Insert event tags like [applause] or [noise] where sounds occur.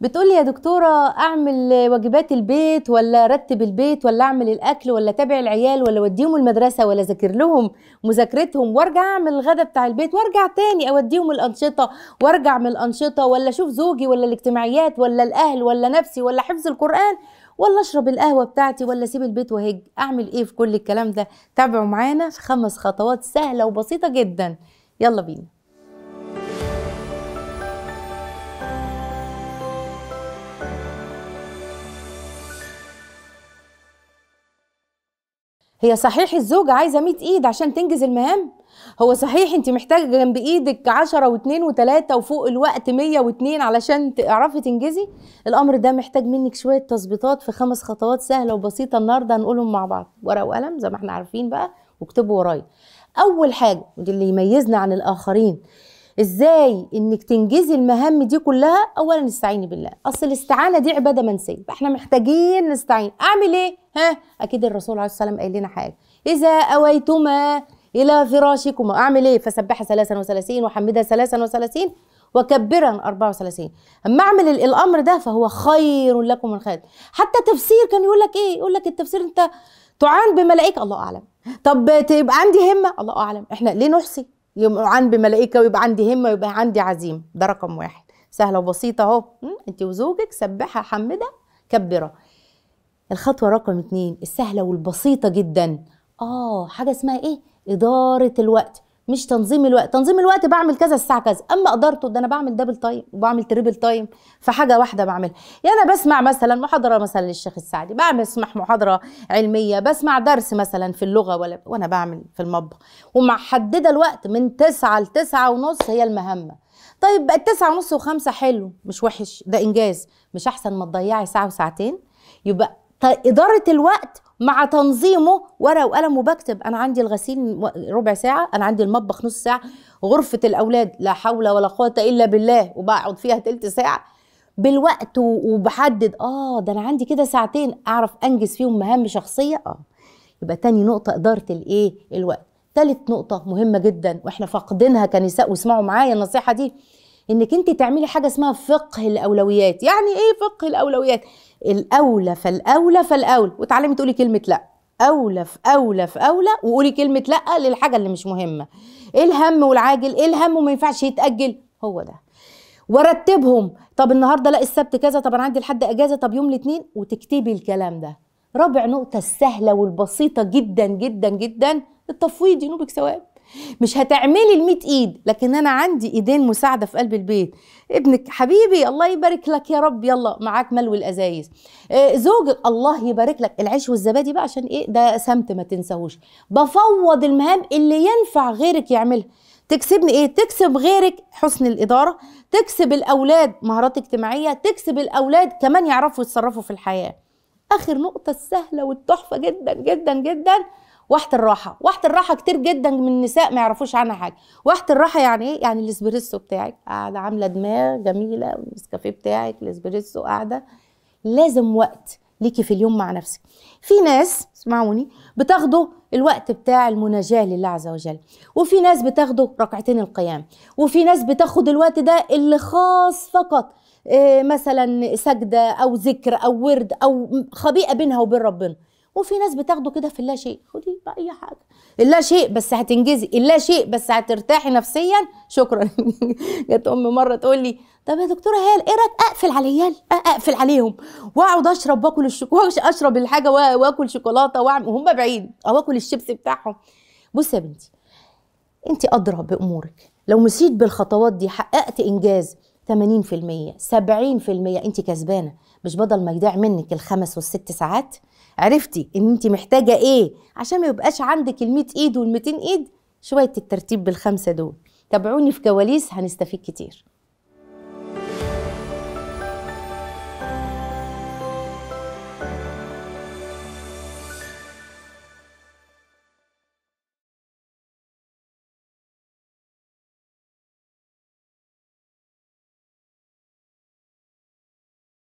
بتقولي يا دكتوره اعمل واجبات البيت ولا ارتب البيت ولا اعمل الاكل ولا تابع العيال ولا وديهم المدرسه ولا اذاكر لهم مذاكرتهم وارجع اعمل الغداء بتاع البيت وارجع تاني اوديهم الانشطه وارجع من الانشطه ولا اشوف زوجي ولا الاجتماعيات ولا الاهل ولا نفسي ولا حفظ القران ولا اشرب القهوه بتاعتي ولا اسيب البيت وهج اعمل ايه في كل الكلام ده تابعوا معانا في خمس خطوات سهله وبسيطه جدا يلا بينا هي صحيح الزوجة عايزة 100 إيد عشان تنجز المهام هو صحيح انت محتاجة جنب ايدك عشرة واتنين وتلاتة وفوق الوقت مية واتنين علشان تعرفي تنجزي الامر ده محتاج منك شوية تظبيطات في خمس خطوات سهلة وبسيطة النهاردة هنقولهم مع بعض ورقة وقلم زي ما احنا عارفين بقى واكتبوا ورايا اول حاجة ودي اللي يميزنا عن الاخرين ازاي انك تنجزي المهام دي كلها اولا استعيني بالله اصل الاستعانه دي عباده منسيه فاحنا محتاجين نستعين اعمل ايه ها اكيد الرسول عليه الصلاه والسلام قال لنا حاجه اذا اويتما الى فراشكما اعمل ايه فسبحها 33 وحمدها 33 وكبرا 34 اما اعمل الامر ده فهو خير لكم من خير حتى تفسير كان يقول لك ايه يقول لك التفسير انت تعان بملائكه الله اعلم طب تبقى عندي همه الله اعلم احنا ليه نحصي يمعن بملائكة ويبقى عندي همة ويبقى عندي عزيمة ده رقم واحد سهلة وبسيطة اهو انت وزوجك سبحها حمدها كبرة الخطوة رقم اتنين السهلة والبسيطة جدا اه حاجة اسمها ايه إدارة الوقت مش تنظيم الوقت تنظيم الوقت بعمل كذا الساعه كذا اما قدرته ده انا بعمل دبل تايم وبعمل تريبل تايم في حاجه واحده بعملها يعني انا بسمع مثلا محاضره مثلا للشيخ السعدي بعمل اسمح محاضره علميه بسمع درس مثلا في اللغه ولا وانا بعمل في المطبخ ومحدده الوقت من 9 ل 9 ونص هي المهمه طيب بقت 9 ونص وخمسة حلو مش وحش ده إنجاز مش أحسن ما تضيعي ساعة وساعتين يبقى إدارة الوقت مع تنظيمه ورقه وقلم وبكتب انا عندي الغسيل ربع ساعه انا عندي المطبخ نص ساعه غرفه الاولاد لا حول ولا قوه الا بالله وبقعد فيها تلت ساعه بالوقت وبحدد اه ده انا عندي كده ساعتين اعرف انجز فيهم مهام شخصيه اه يبقى تاني نقطه اداره الايه الوقت ثالث نقطه مهمه جدا واحنا فاقدينها كنساء واسمعوا معايا النصيحه دي انك انت تعملي حاجه اسمها فقه الاولويات يعني ايه فقه الاولويات الاولى فالاولى فالاولى وتعلمي تقولي كلمه لا اولى فاولى فاولى وقولي كلمه لا للحاجه اللي مش مهمه ايه الهم والعاجل ايه الهم وما ينفعش يتاجل هو ده ورتبهم طب النهارده لا السبت كذا طب انا عندي لحد اجازه طب يوم الاثنين وتكتبي الكلام ده رابع نقطه السهله والبسيطه جدا جدا جدا التفويض ينوبك ثواب مش هتعملي ال ايد لكن انا عندي ايدين مساعده في قلب البيت ابنك حبيبي الله يبارك لك يا رب يلا معاك ملو الازايز آه، زوجك الله يبارك لك العيش والزبادي بقى عشان ايه ده سمت ما تنساهوش بفوض المهام اللي ينفع غيرك يعملها تكسبني ايه تكسب غيرك حسن الاداره تكسب الاولاد مهارات اجتماعيه تكسب الاولاد كمان يعرفوا يتصرفوا في الحياه اخر نقطه السهله والتحفه جدا جدا جدا واحه الراحه واحه الراحه كتير جدا من النساء ما يعرفوش عنها حاجه واحه الراحه يعني ايه يعني الاسبريسو بتاعك قاعده عامله دماغ جميله والنسكافيه بتاعك الاسبريسو قاعده لازم وقت ليكي في اليوم مع نفسك في ناس اسمعوني بتاخدوا الوقت بتاع المناجاة لله عز وجل وفي ناس بتاخدوا ركعتين القيام وفي ناس بتاخد الوقت ده اللي خاص فقط إيه، مثلا سجدة أو ذكر أو ورد أو خبيئة بينها وبين ربنا وفي ناس بتاخده كده في اللا شيء خدي اي حاجه اللا شيء بس هتنجزي اللا شيء بس هترتاحي نفسيا شكرا [laughs] جت امي مره تقول لي طب يا دكتوره هيا ايه رايك اقفل على العيال اقفل عليهم واقعد اشرب واكل الشوكولاته اشرب الحاجه واكل شوكولاته واعمل وهم بعيد او اكل الشيبس بتاعهم بصي يا بنتي انت ادرى بامورك لو مشيت بالخطوات دي حققت انجاز 80% 70% انت كسبانه مش بدل ما يضيع منك الخمس والست ساعات عرفتي ان انت محتاجه ايه عشان ما يبقاش عندك ال ايد وال ايد شويه الترتيب بالخمسه دول تابعوني في كواليس هنستفيد كتير